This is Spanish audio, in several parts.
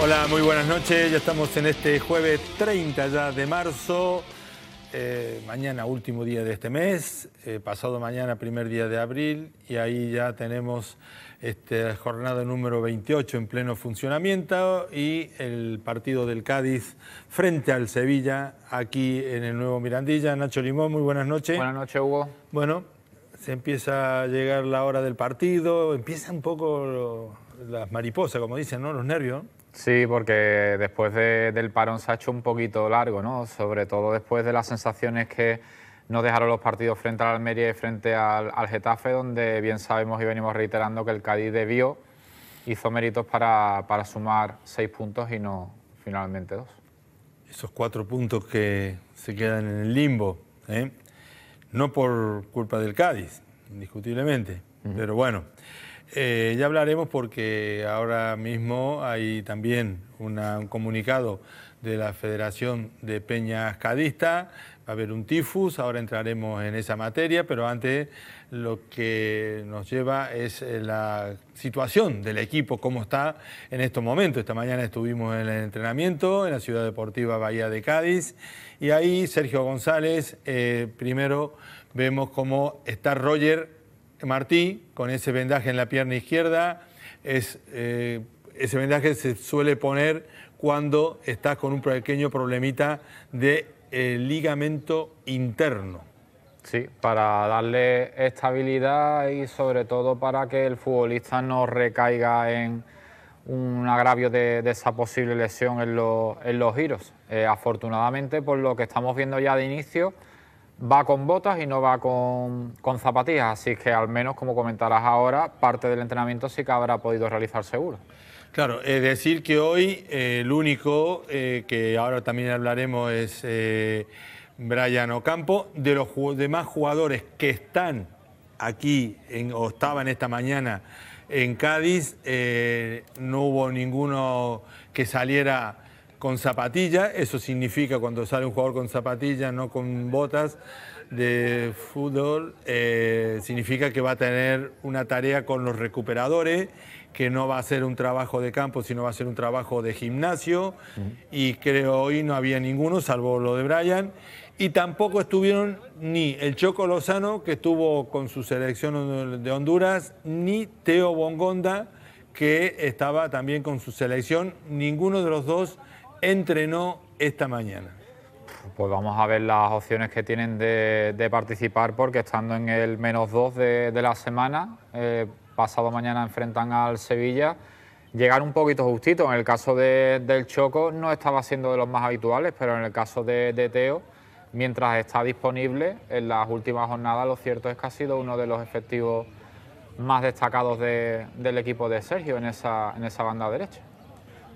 Hola, muy buenas noches. Ya estamos en este jueves 30 ya de marzo. Eh, mañana último día de este mes, eh, pasado mañana primer día de abril y ahí ya tenemos este, jornada número 28 en pleno funcionamiento y el partido del Cádiz frente al Sevilla aquí en el Nuevo Mirandilla. Nacho Limón, muy buenas noches. Buenas noches, Hugo. Bueno, se empieza a llegar la hora del partido, empieza un poco las mariposas, como dicen, ¿no? los nervios. Sí, porque después del parón se ha hecho un poquito largo, ¿no? Sobre todo después de las sensaciones que nos dejaron los partidos frente al Almería y frente al, Getafe, donde bien sabemos y venimos reiterando que el Cádiz debió, hizo méritos para, sumar seis puntos y no finalmente dos. Esos cuatro puntos que se quedan en el limbo, ¿eh? no por culpa del Cádiz, indiscutiblemente, pero bueno. Eh, ya hablaremos porque ahora mismo hay también un comunicado de la Federación de Peñas Cadista, Va a haber un tifus, ahora entraremos en esa materia, pero antes lo que nos lleva es eh, la situación del equipo, cómo está en estos momentos. Esta mañana estuvimos en el entrenamiento en la Ciudad Deportiva Bahía de Cádiz y ahí Sergio González, eh, primero vemos cómo está Roger Martí, con ese vendaje en la pierna izquierda, eh, ese vendaje se suele poner cuando estás con un pequeño problemita de eh, ligamento interno. Sí, para darle estabilidad y sobre todo para que el futbolista no recaiga en un agravio de, esa posible lesión en, en los giros. Eh, afortunadamente, por lo que estamos viendo ya de inicio, va con botas y no va con, zapatillas, así que al menos, como comentarás ahora, parte del entrenamiento sí que habrá podido realizar seguro. Claro, es decir que hoy eh, el único, eh, que ahora también hablaremos, es eh, Brian Ocampo, de los demás jugadores que están aquí o estaban esta mañana en Cádiz, no hubo ninguno que saliera con zapatilla, eso significa cuando sale un jugador con zapatilla, no con botas de fútbol, eh, significa que va a tener una tarea con los recuperadores, que no va a ser un trabajo de campo, sino va a ser un trabajo de gimnasio, y creo hoy no había ninguno, salvo lo de Brian, y tampoco estuvieron ni el Choco Lozano, que estuvo con su selección de Honduras, ni Teo Bongonda, que estaba también con su selección, ninguno de los dos entrenó esta mañana? Pues vamos a ver las opciones que tienen de, participar porque estando en el menos 2 de, la semana, eh, pasado mañana enfrentan al Sevilla, llegar un poquito justito. En el caso del Choco no estaba siendo de los más habituales, pero en el caso de Teo mientras está disponible en las últimas jornadas, lo cierto es que ha sido uno de los efectivos más destacados del equipo de Sergio en esa, en esa banda derecha.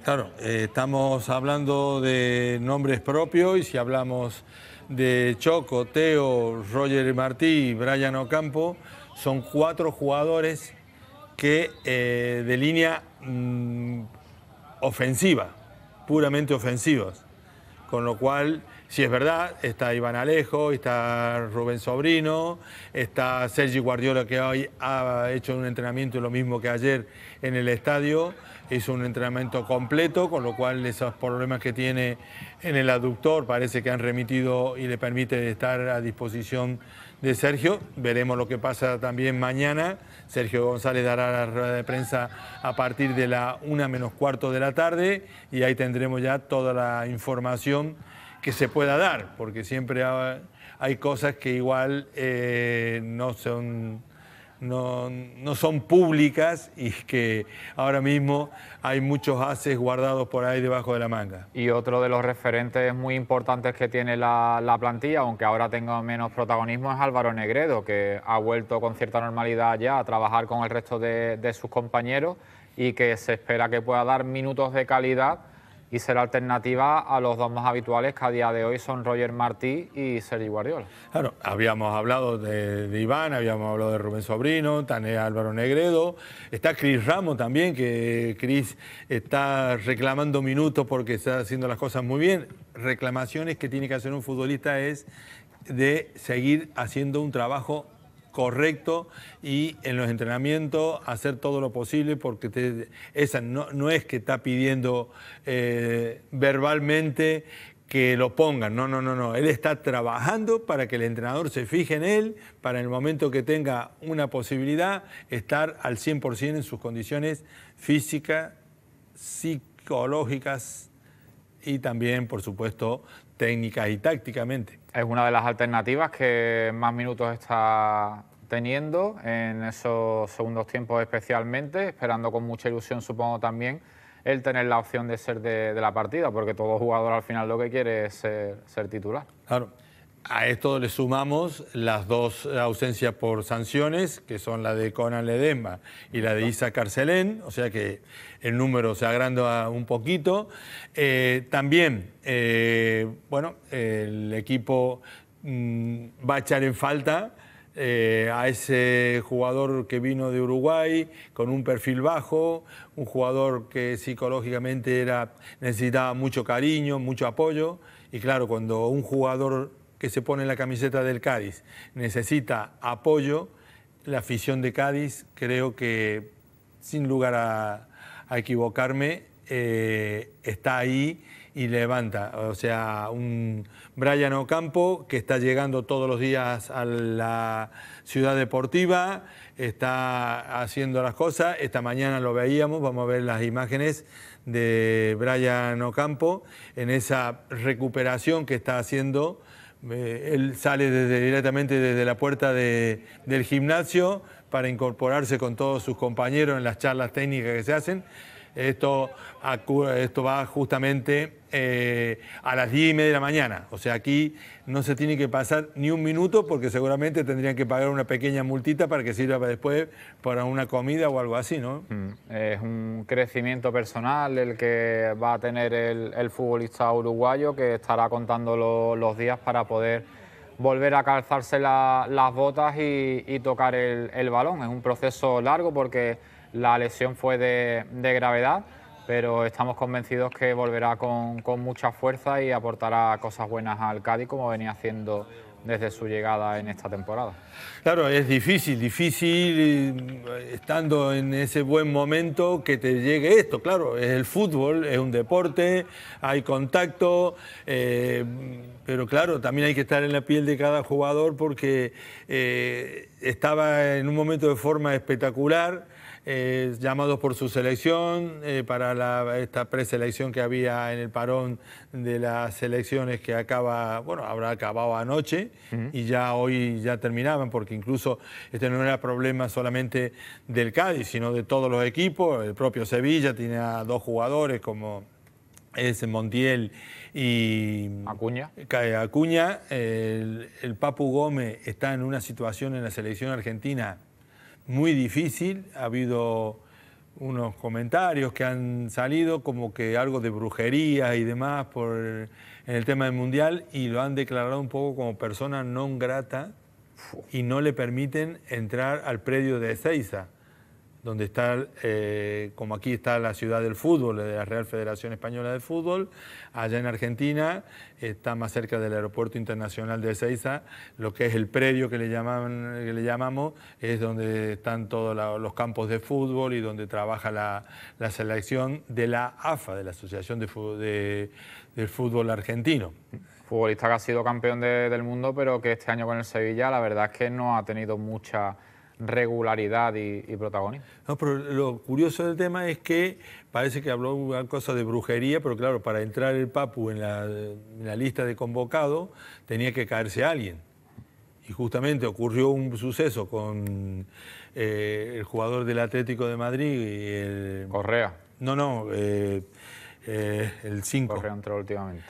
Claro, eh, estamos hablando de nombres propios y si hablamos de Choco, Teo, Roger Martí Brian Ocampo, son cuatro jugadores que eh, de línea mm, ofensiva, puramente ofensivas, Con lo cual sí es verdad, está Iván Alejo, está Rubén Sobrino, está Sergi Guardiola que hoy ha hecho un entrenamiento lo mismo que ayer en el estadio, hizo un entrenamiento completo, con lo cual esos problemas que tiene en el aductor parece que han remitido y le permite estar a disposición de Sergio. Veremos lo que pasa también mañana. Sergio González dará la rueda de prensa a partir de la una menos cuarto de la tarde y ahí tendremos ya toda la información que se pueda dar, porque siempre hay cosas que igual eh, no son... No, son públicas y que ahora mismo hay muchos haces guardados por ahí debajo de la manga. Y otro de los referentes muy importantes que tiene la, plantilla, aunque ahora tenga menos protagonismo, es Álvaro Negredo, que ha vuelto con cierta normalidad ya a trabajar con el resto de, de sus compañeros y que se espera que pueda dar minutos de calidad y ser alternativa a los dos más habituales que a día de hoy son Roger Martí y Sergi Guardiola. Claro, habíamos hablado de, de, Iván, habíamos hablado de Rubén Sobrino, también Álvaro Negredo, está Cris Ramos también, que Cris está reclamando minutos porque está haciendo las cosas muy bien. Reclamaciones que tiene que hacer un futbolista es de seguir haciendo un trabajo correcto y en los entrenamientos hacer todo lo posible porque esa no, es que está pidiendo eh, verbalmente que lo pongan, no, no, no, no, él está trabajando para que el entrenador se fije en él, para el momento que tenga una posibilidad estar al 100% en sus condiciones físicas, psicológicas y también, por supuesto, técnicas y tácticamente. Es una de las alternativas que más minutos está teniendo en esos segundos tiempos especialmente, esperando con mucha ilusión supongo también el tener la opción de ser de, la partida, porque todo jugador al final lo que quiere es ser, titular. Claro. A esto le sumamos las dos ausencias por sanciones, que son la de Conan Ledesma y la de Isa Carcelén, o sea que el número se agranda un poquito. Eh, también, eh, bueno, el equipo mm, va a echar en falta eh, a ese jugador que vino de Uruguay con un perfil bajo, un jugador que psicológicamente era, necesitaba mucho cariño, mucho apoyo, y claro, cuando un jugador que se pone la camiseta del Cádiz necesita apoyo, la afición de Cádiz creo que, sin lugar a, equivocarme, eh, está ahí y levanta. O sea, un Brian Ocampo que está llegando todos los días a la ciudad deportiva, está haciendo las cosas. Esta mañana lo veíamos, vamos a ver las imágenes de Brian Ocampo en esa recuperación que está haciendo eh, él sale directamente desde la puerta del gimnasio para incorporarse con todos sus compañeros en las charlas técnicas que se hacen esto, esto va justamente eh, a las 10 y media de la mañana. O sea, aquí no se tiene que pasar ni un minuto porque seguramente tendrían que pagar una pequeña multita para que sirva después para una comida o algo así, ¿no? Mm, es un crecimiento personal el que va a tener el, futbolista uruguayo que estará contando los días para poder volver a calzarse las botas y, tocar el, balón. Es un proceso largo porque la lesión fue de, gravedad, pero estamos convencidos que volverá con, mucha fuerza y aportará cosas buenas al Cádiz como venía haciendo desde su llegada en esta temporada. Claro, es difícil, difícil eh, estando en ese buen momento que te llegue esto, claro, es el fútbol, es un deporte, hay contacto, eh, pero claro, también hay que estar en la piel de cada jugador porque eh, estaba en un momento de forma espectacular, llamados por su selección eh, para esta preselección que había en el parón de las selecciones que acaba, bueno, habrá acabado anoche y ya hoy ya terminaban, porque incluso este no era problema solamente del Cádiz, sino de todos los equipos. El propio Sevilla tiene a dos jugadores como es Montiel y Acuña. Acuña, el Papu Gómez está en una situación en la selección argentina muy difícil. Ha habido unos comentarios que han salido como que algo de brujería y demás por, en el tema del Mundial y lo han declarado un poco como persona non grata y no le permiten entrar al predio de Ezeiza donde está, eh, como aquí está la ciudad del fútbol, de la Real Federación Española de Fútbol, allá en Argentina, está más cerca del Aeropuerto Internacional de Ezeiza, lo que es el predio que le, llamamos, es donde están todos los campos de fútbol y donde trabaja la, selección de la AFA, de la Asociación de, del Fútbol Argentino futbolista que ha sido campeón del mundo, pero que este año con el Sevilla la verdad es que no ha tenido mucha regularidad y, protagonismo. No, pero lo curioso del tema es que parece que habló una cosa de brujería, pero claro, para entrar el Papu en la, lista de convocado tenía que caerse alguien. Y justamente ocurrió un suceso con eh, el jugador del Atlético de Madrid y el... Correa. No, no, eh, eh, el 5. Correa entró últimamente.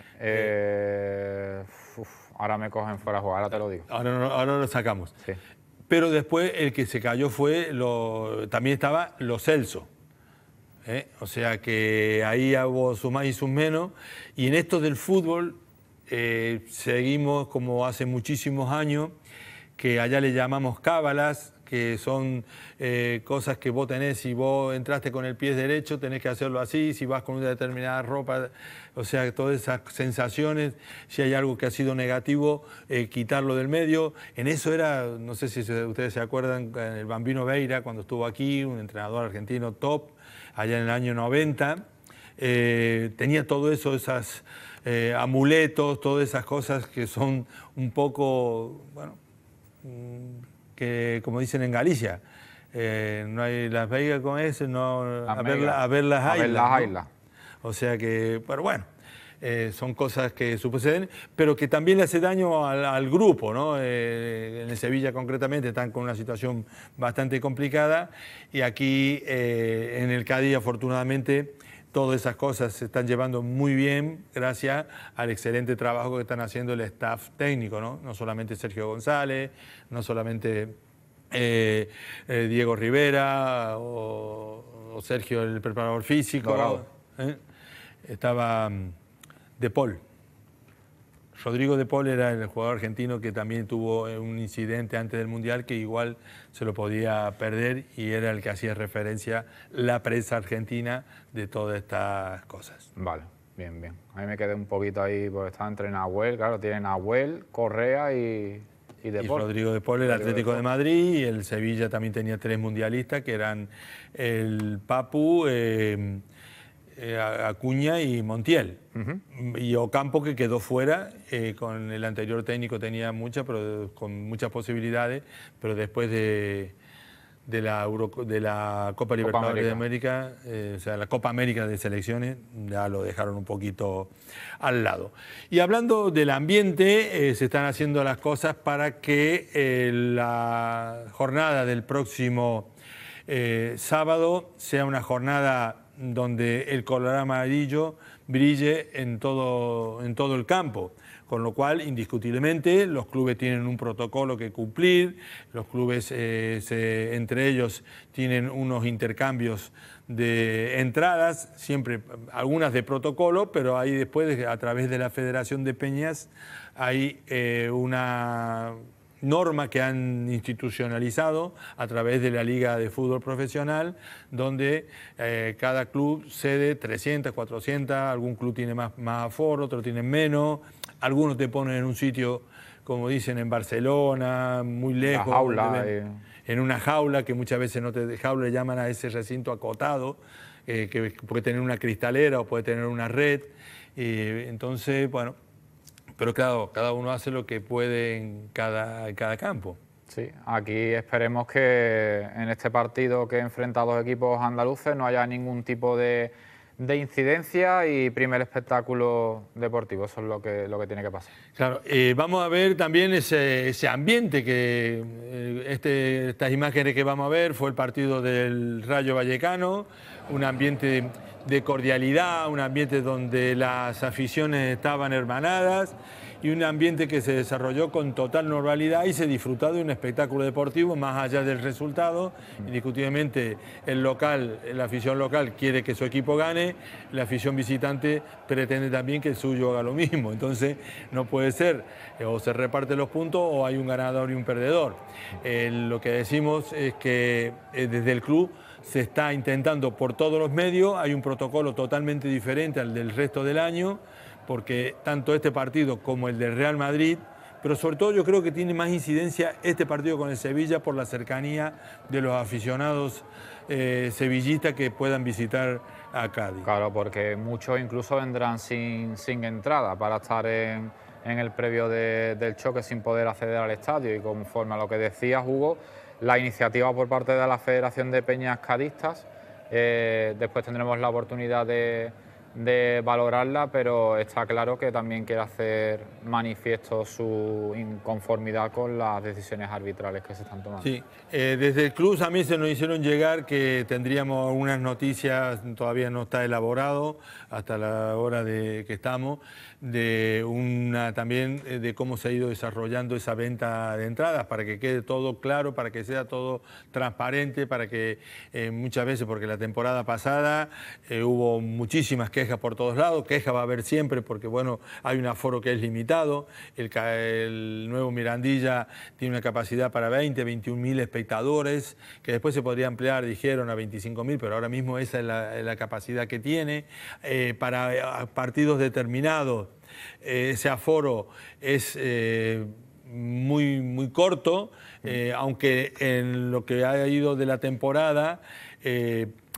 ahora me cogen fuera de jugar, ahora te lo digo. Ahora, ahora lo sacamos. Sí pero después el que se cayó fue, lo, también estaba los Celso. ¿eh? O sea que ahí hubo sus más y sus menos. Y en esto del fútbol eh, seguimos como hace muchísimos años, que allá le llamamos cábalas, que son eh, cosas que vos tenés, si vos entraste con el pie derecho tenés que hacerlo así, si vas con una determinada ropa, o sea, todas esas sensaciones, si hay algo que ha sido negativo, eh, quitarlo del medio. En eso era, no sé si ustedes se acuerdan, el Bambino Veira cuando estuvo aquí, un entrenador argentino top, allá en el año 90, eh, tenía todo eso, esas... amuletos, todas esas cosas que son un poco, bueno, mm, que como dicen en Galicia, eh, no hay las veigas con ese, no, a, ver, a, ver, las O sea que, pero bueno, eh, son cosas que suceden, pero que también le hace daño al, grupo, ¿no? Eh, en Sevilla concretamente están con una situación bastante complicada y aquí en el Cádiz afortunadamente todas esas cosas se están llevando muy bien gracias al excelente trabajo que están haciendo el staff técnico, ¿no? No solamente Sergio González, no solamente eh, eh, Diego Rivera o, Sergio el preparador físico. ¿eh? Estaba mm, De Paul. Rodrigo de Paul era el jugador argentino que también tuvo eh, un incidente antes del Mundial que igual se lo podía perder y era el que hacía referencia la prensa argentina de todas estas cosas. Vale, bien, bien. A mí me quedé un poquito ahí, porque estaba entre Nahuel, claro, tiene Nahuel, Correa y, y, y, Rodrigo de Paul, el Atlético de, Madrid, y el Sevilla también tenía tres mundialistas, que eran el Papu, eh, eh, Acuña y Montiel. Y Ocampo que quedó fuera, eh, con el anterior técnico tenía muchas, pero con muchas posibilidades, pero después de, de, la, de la Copa Libertadores de América, eh, o sea, la Copa América de selecciones, ya lo dejaron un poquito al lado. Y hablando del ambiente, se están haciendo las cosas para que la jornada del próximo sábado sea una jornada donde el color amarillo brille en todo, en todo el campo. Con lo cual, indiscutiblemente, los clubes tienen un protocolo que cumplir, los clubes eh, entre ellos tienen unos intercambios de entradas, siempre algunas de protocolo, pero ahí después, a través de la Federación de Peñas, hay eh, una norma que han institucionalizado a través de la Liga de Fútbol Profesional, donde eh, cada club cede 300, 400, algún club tiene más, más aforo, otro tiene menos, algunos te ponen en un sitio, como dicen, en Barcelona, muy lejos. Eh. En una jaula, que muchas veces no te jaula, le llaman a ese recinto acotado, eh, que puede tener una cristalera o puede tener una red. entonces, bueno, pero claro, cada uno hace lo que puede en cada, cada campo. Sí, aquí esperemos que en este partido que enfrenta a los equipos andaluces no haya ningún tipo de de incidencia y primer espectáculo deportivo. Eso es lo que, lo que tiene que pasar. Claro, eh, vamos a ver también ese, ambiente que eh, este, estas imágenes que vamos a ver fue el partido del Rayo Vallecano, un ambiente de cordialidad, un ambiente donde las aficiones estaban hermanadas y un ambiente que se desarrolló con total normalidad y se disfrutó de un espectáculo deportivo más allá del resultado. Indiscutiblemente el local, la afición local quiere que su equipo gane, la afición visitante pretende también que el suyo haga lo mismo. Entonces no puede ser, eh, o se reparten los puntos o hay un ganador y un perdedor. Eh, lo que decimos es que eh, desde el club se está intentando por todos los medios, hay un protocolo totalmente diferente al del resto del año porque tanto este partido como el del Real Madrid, pero sobre todo yo creo que tiene más incidencia este partido con el Sevilla por la cercanía de los aficionados eh, sevillistas que puedan visitar a Cádiz. Claro, porque muchos incluso vendrán sin, entrada para estar en, el previo del choque sin poder acceder al estadio y conforme a lo que decía Hugo, la iniciativa por parte de la Federación de Peñas Cadistas, eh, después tendremos la oportunidad de de valorarla, pero está claro que también quiere hacer manifiesto su inconformidad con las decisiones arbitrales que se están tomando. Sí, eh, desde el club mí se nos hicieron llegar que tendríamos algunas noticias, todavía no está elaborado hasta la hora de que estamos, de una también eh, de cómo se ha ido desarrollando esa venta de entradas para que quede todo claro, para que sea todo transparente, para que eh, muchas veces, porque la temporada pasada eh, hubo muchísimas quejas por todos lados, quejas va a haber siempre porque bueno, hay un aforo que es limitado, el, nuevo Mirandilla tiene una capacidad para 20, 21 mil espectadores, que después se podría ampliar, dijeron, a 25 mil, pero ahora mismo esa es la, capacidad que tiene, para partidos determinados eh, ese aforo es eh, muy, muy corto, eh, aunque en lo que ha ido de la temporada,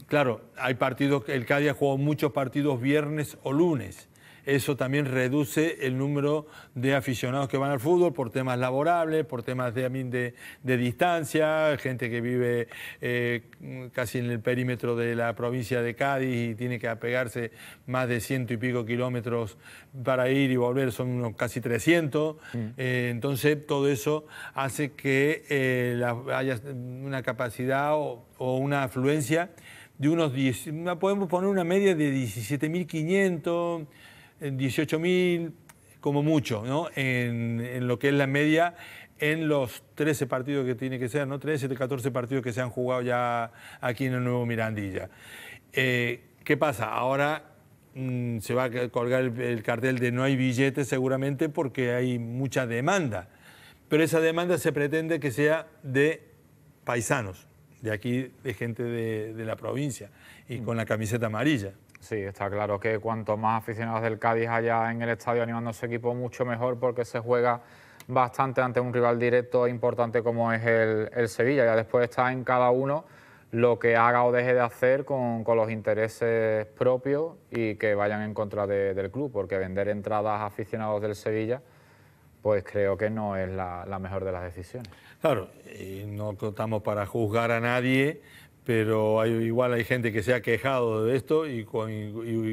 claro, hay partidos, el Cádiz jugó muchos partidos viernes o lunes eso también reduce el número de aficionados que van al fútbol por temas laborables, por temas de, distancia, gente que vive eh, casi en el perímetro de la provincia de Cádiz y tiene que apegarse más de ciento y pico kilómetros para ir y volver, son unos casi 300. Mm. Eh, entonces, todo eso hace que eh, haya una capacidad o, o una afluencia de unos 10, podemos poner una media de 17.500 18.000 como mucho, ¿no? En, lo que es la media en los 13 partidos que tiene que ser, ¿no? 13, 14 partidos que se han jugado ya aquí en el Nuevo Mirandilla. Eh, ¿Qué pasa? Ahora mm, se va a colgar el, cartel de no hay billetes seguramente porque hay mucha demanda, pero esa demanda se pretende que sea de paisanos, de aquí, de gente de, de la provincia y mm. con la camiseta amarilla. Sí, está claro que cuanto más aficionados del Cádiz haya en el estadio animando a su equipo, mucho mejor porque se juega bastante ante un rival directo e importante como es el, Sevilla. Ya después está en cada uno lo que haga o deje de hacer con, los intereses propios y que vayan en contra del club, porque vender entradas a aficionados del Sevilla pues creo que no es la, mejor de las decisiones. Claro, y no estamos para juzgar a nadie, pero igual hay gente que se ha quejado de esto y,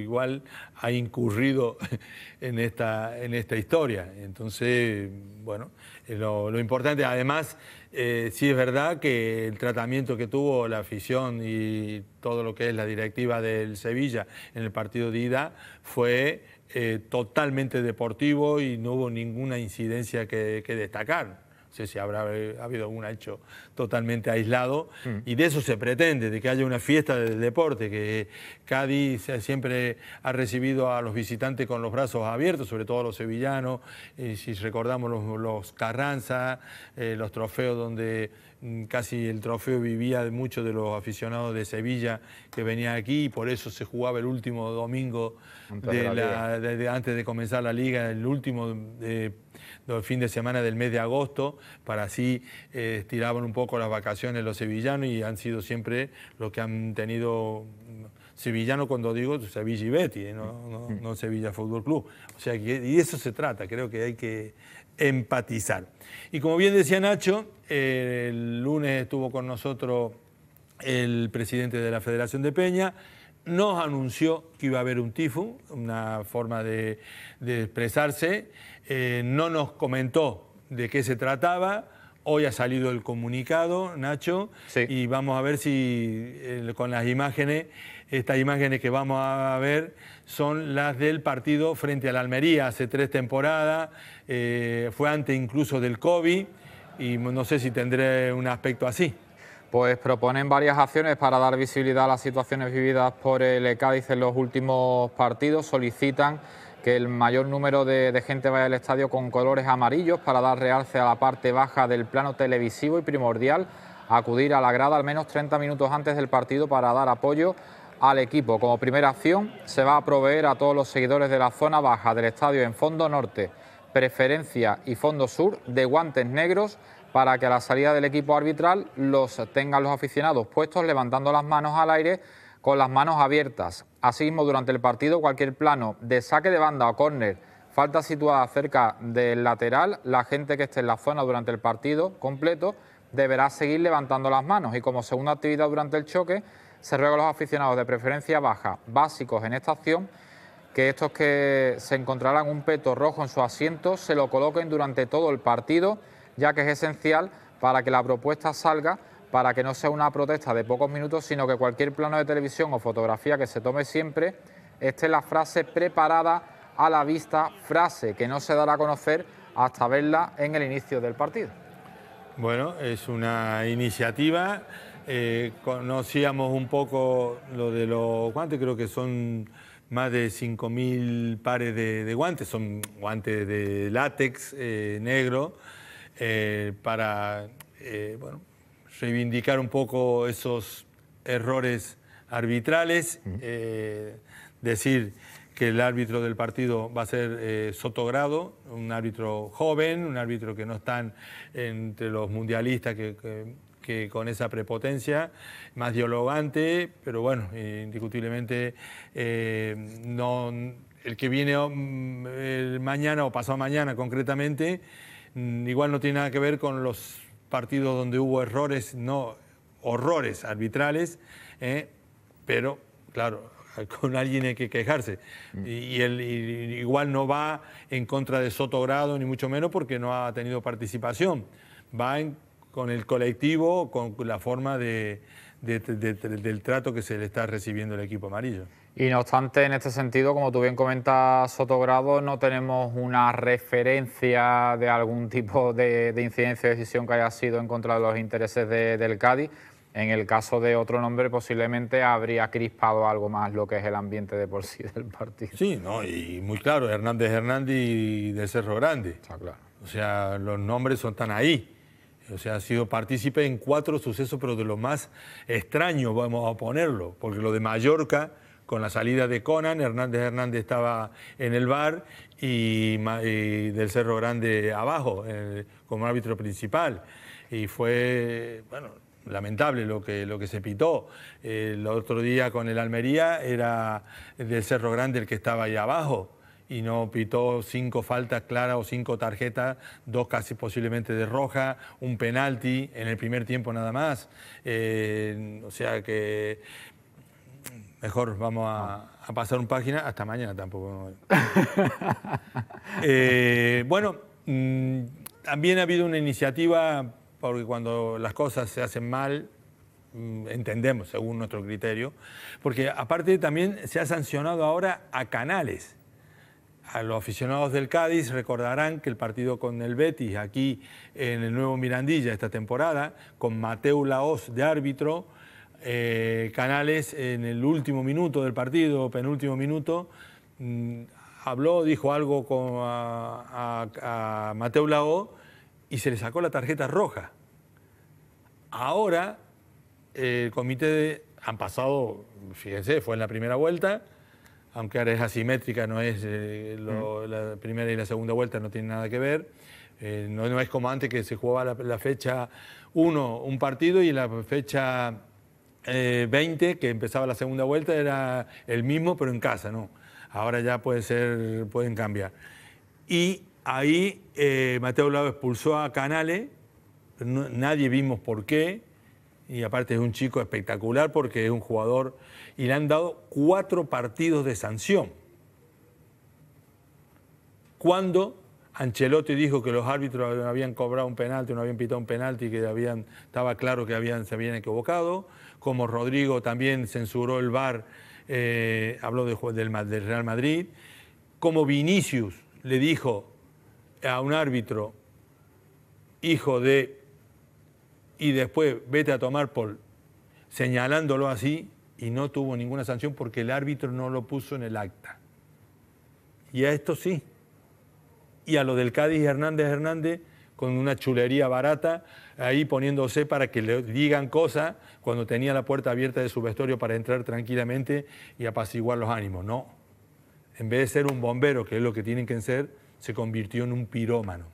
igual ha incurrido en esta, en esta historia. Entonces, bueno, lo, importante, además, eh, sí es verdad que el tratamiento que tuvo la afición y todo lo que es la directiva del Sevilla en el partido de ida fue eh, totalmente deportivo y no hubo ninguna incidencia que destacar. No sé si habrá eh, habido algún hecho totalmente aislado, mm. y de eso se pretende, de que haya una fiesta del deporte, que Cádiz siempre ha recibido a los visitantes con los brazos abiertos, sobre todo los sevillanos, y eh, si recordamos los, Carranza, eh, los trofeos donde Mm, casi el trofeo vivía de muchos de los aficionados de Sevilla que venían aquí y por eso se jugaba el último domingo antes de, antes de comenzar la liga, el último fin de semana del mes de agosto, para así eh, estiraban un poco las vacaciones los sevillanos y han sido siempre los que han tenido mm, sevillano cuando digo Sevilla y Betty, no, no, Sevilla Fútbol Club. O sea, y eso se trata, creo que hay que empatizar. Y como bien decía Nacho, el lunes estuvo con nosotros el presidente de la Federación de Peña, nos anunció que iba a haber un tifo, una forma de, expresarse, eh, no nos comentó de qué se trataba, Hoy ha salido el comunicado, Nacho, y vamos a ver si eh, con las imágenes estas imágenes que vamos a ver son las del partido frente a la Almería hace tres temporadas, eh, fue antes incluso del COVID y no sé si tendré un aspecto así. Pues proponen varias acciones para dar visibilidad a las situaciones vividas por el Cádiz en los últimos partidos, solicitan que el mayor número de, de, gente vaya al estadio con colores amarillos para dar realce a la parte baja del plano televisivo y primordial acudir a la grada al menos 30 minutos antes del partido para dar apoyo al equipo. Como primera acción se va a proveer a todos los seguidores de la zona baja del estadio en fondo norte, preferencia y fondo sur de guantes negros para que a la salida del equipo arbitral los tengan los aficionados puestos levantando las manos al aire con las manos abiertas. Asimismo, durante el partido cualquier plano de saque de banda o córner, falta situada cerca del lateral, la gente que esté en la zona durante el partido completo deberá seguir levantando las manos y como segunda actividad durante el choque se ruega a los aficionados de preferencia baja, básicos en esta acción, que estos que se encontrarán un peto rojo en su asiento se lo coloquen durante todo el partido, ya que es esencial para que la propuesta salga, para que no sea una protesta de pocos minutos, sino que cualquier plano de televisión o fotografía que se tome siempre esté la frase preparada a la vista, frase que no se dará a conocer hasta verla en el inicio del partido. Bueno, es una iniciativa eh, conocíamos un poco lo de los guantes, creo que son más de 5.000 pares de, guantes, son guantes de látex eh, negro, eh, para reivindicar un poco esos errores arbitrales, decir que el árbitro del partido va a ser Sotogrado, un árbitro joven, un árbitro que no está entre los mundialistas que con esa prepotencia, más dialogante, pero bueno, indiscutiblemente eh, no, el que viene mm, el mañana o pasado mañana concretamente, mm, igual no tiene nada que ver con los partidos donde hubo errores, no horrores arbitrales, eh, pero claro, con alguien hay que quejarse. Mm. Y, igual no va en contra de Soto Grado, ni mucho menos porque no ha tenido participación. Va en con el colectivo, con la forma de, del trato que se le está recibiendo el equipo amarillo. Y no obstante, en este sentido, como tú bien comentas, Sotogrado, no tenemos una referencia de algún tipo de, incidencia o decisión que haya sido en contra de los intereses del Cádiz. En el caso de otro nombre, posiblemente habría crispado algo más lo que es el ambiente de por sí del partido. Sí, no, y muy claro, Hernández Hernández y de Cerro Grande. claro. O sea, los nombres son tan ahí. O sea, ha sido partícipe en cuatro sucesos, pero de lo más extraño, vamos a ponerlo, porque lo de Mallorca, con la salida de Conan, Hernández Hernández estaba en el bar y, del Cerro Grande abajo, eh, como árbitro principal. Y fue, bueno, lamentable lo que, lo que se pitó. el otro día con el Almería era del Cerro Grande el que estaba ahí abajo y no pitó cinco faltas claras o cinco tarjetas, dos casi posiblemente de roja, un penalti en el primer tiempo nada más. Eh, o sea que mejor vamos a, pasar un página hasta mañana tampoco. Eh, bueno, mm, también ha habido una iniciativa, porque cuando las cosas se hacen mal, mm, entendemos según nuestro criterio, porque aparte también se ha sancionado ahora a canales a los aficionados del Cádiz recordarán que el partido con el Betis aquí en el Nuevo Mirandilla esta temporada, con Mateu Laos de árbitro, eh, Canales en el último minuto del partido, penúltimo minuto, mm, habló, dijo algo con, a, a, Mateu Laos y se le sacó la tarjeta roja. Ahora eh, el comité de, han pasado, fíjense, fue en la primera vuelta, aunque ahora es asimétrica, no es eh, mm. la primera y la segunda vuelta, no tiene nada que ver. Eh, no, es como antes que se jugaba la, fecha 1 un partido y la fecha 20 eh, que empezaba la segunda vuelta era el mismo pero en casa, ¿no? Ahora ya puede ser, pueden cambiar. Y ahí Mateo Lado expulsó a Canales, nadie vimos por qué, y aparte es un chico espectacular porque es un jugador y le han dado cuatro partidos de sanción. Cuando Ancelotti dijo que los árbitros habían cobrado un penalti, no habían pitado un penalti, que habían, estaba claro que habían, se habían equivocado, como Rodrigo también censuró el VAR, eh, habló del Real Madrid, como Vinicius le dijo a un árbitro, hijo de y después vete a tomar por señalándolo así y no tuvo ninguna sanción porque el árbitro no lo puso en el acta. Y a esto sí. Y a lo del Cádiz Hernández Hernández con una chulería barata, ahí poniéndose para que le digan cosas cuando tenía la puerta abierta de su vestuario para entrar tranquilamente y apaciguar los ánimos. No. En vez de ser un bombero, que es lo que tienen que ser, se convirtió en un pirómano.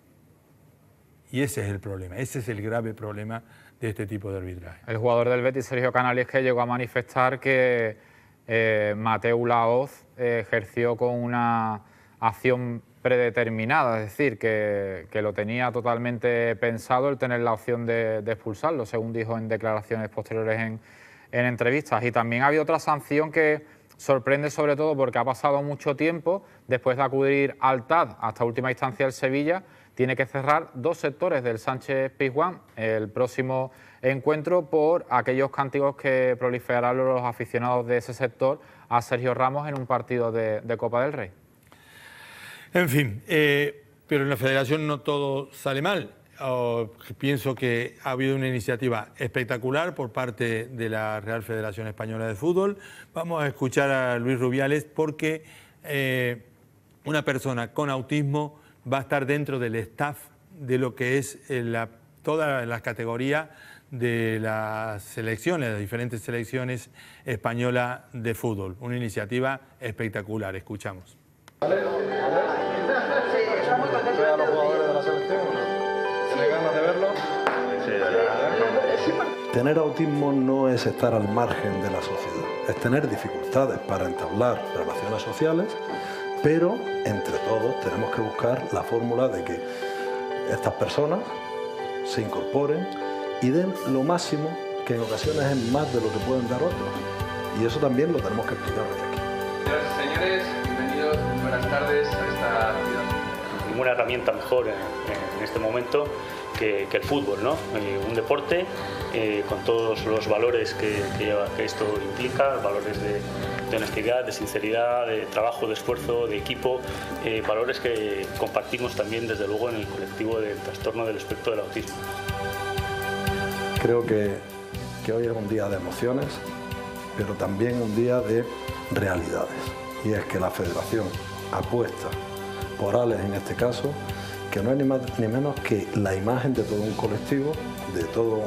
Y ese es el problema, ese es el grave problema de este tipo de arbitraje. El jugador del Betis, Sergio Canales, que llegó a manifestar que Mateo eh, Mateu Laoz eh, ejerció con una acción predeterminada, es decir, que, lo tenía totalmente pensado el tener la opción de, expulsarlo, según dijo en declaraciones posteriores en, entrevistas. Y también ha habido otra sanción que sorprende sobre todo porque ha pasado mucho tiempo después de acudir al TAD hasta última instancia del Sevilla tiene que cerrar dos sectores del Sánchez Pizjuán el próximo encuentro por aquellos cánticos que proliferaron los aficionados de ese sector a Sergio Ramos en un partido de, Copa del Rey. En fin, eh, pero en la Federación no todo sale mal. pienso que ha habido una iniciativa espectacular por parte de la Real Federación Española de Fútbol. Vamos a escuchar a Luis Rubiales porque eh, una persona con autismo va a estar dentro del staff de lo que es eh, la, toda la categoría de las selecciones, de las diferentes selecciones españolas de fútbol. Una iniciativa espectacular, escuchamos. Tener autismo no es estar al margen de la sociedad, es tener dificultades para entablar relaciones sociales pero entre todos tenemos que buscar la fórmula de que estas personas se incorporen y den lo máximo, que en ocasiones es más de lo que pueden dar otros. Y eso también lo tenemos que explicar desde aquí. Gracias, señores, bienvenidos, buenas tardes a esta ciudad. Ninguna herramienta mejor en, este momento que, el fútbol, ¿no? Eh, un deporte eh, con todos los valores que, que, esto implica, valores de, de honestidad, de sinceridad, de trabajo, de esfuerzo, de equipo, eh, valores que compartimos también desde luego en el colectivo del trastorno del espectro del autismo. Creo que, hoy es un día de emociones, pero también un día de realidades. Y es que la federación apuesta por Alex en este caso, que no es ni, más, ni menos que la imagen de todo un colectivo, de todo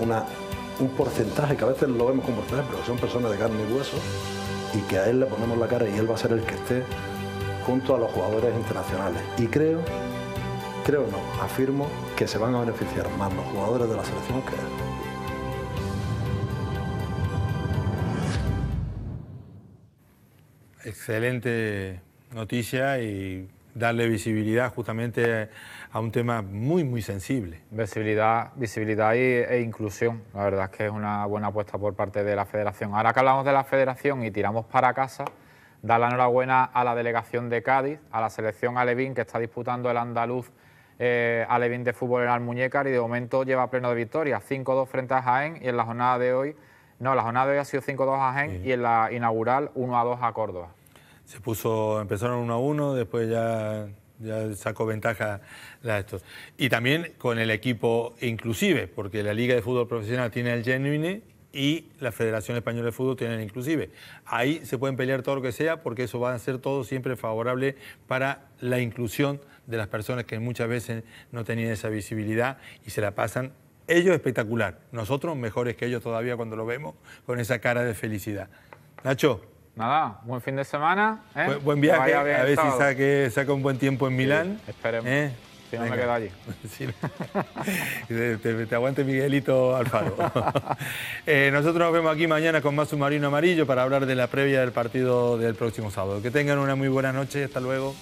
un porcentaje que a veces lo vemos como porcentaje, pero son personas de carne y hueso, y que a él le ponemos la cara y él va a ser el que esté junto a los jugadores internacionales. Y creo, creo no, afirmo que se van a beneficiar más los jugadores de la selección que él. Excelente noticia y darle visibilidad justamente a un tema muy, muy sensible. Visibilidad, visibilidad e inclusión. La verdad es que es una buena apuesta por parte de la federación. Ahora que hablamos de la federación y tiramos para casa, dar la enhorabuena a la delegación de Cádiz, a la selección Alevín que está disputando el andaluz eh, Alevín de fútbol en Almuñécar y de momento lleva pleno de victoria. 5-2 frente a Jaén y en la jornada de hoy, no, la jornada de ha sido 5-2 a Jaén y en la inaugural 1-2 a Córdoba se puso, empezaron uno a uno, después ya, sacó ventaja la de estos. Y también con el equipo inclusive, porque la Liga de Fútbol Profesional tiene el Genuine y la Federación Española de Fútbol tiene el inclusive. Ahí se pueden pelear todo lo que sea porque eso va a ser todo siempre favorable para la inclusión de las personas que muchas veces no tenían esa visibilidad y se la pasan ellos espectacular, nosotros mejores que ellos todavía cuando lo vemos con esa cara de felicidad. Nacho, Nada, buen fin de semana. ¿eh? Buen, viaje, a ver si saque, saca un buen tiempo en Milán. esperemos. ¿eh? Si no me quedo allí. te, aguante Miguelito Alfaro. Eh, nosotros nos vemos aquí mañana con más submarino amarillo para hablar de la previa del partido del próximo sábado. Que tengan una muy buena noche. Hasta luego.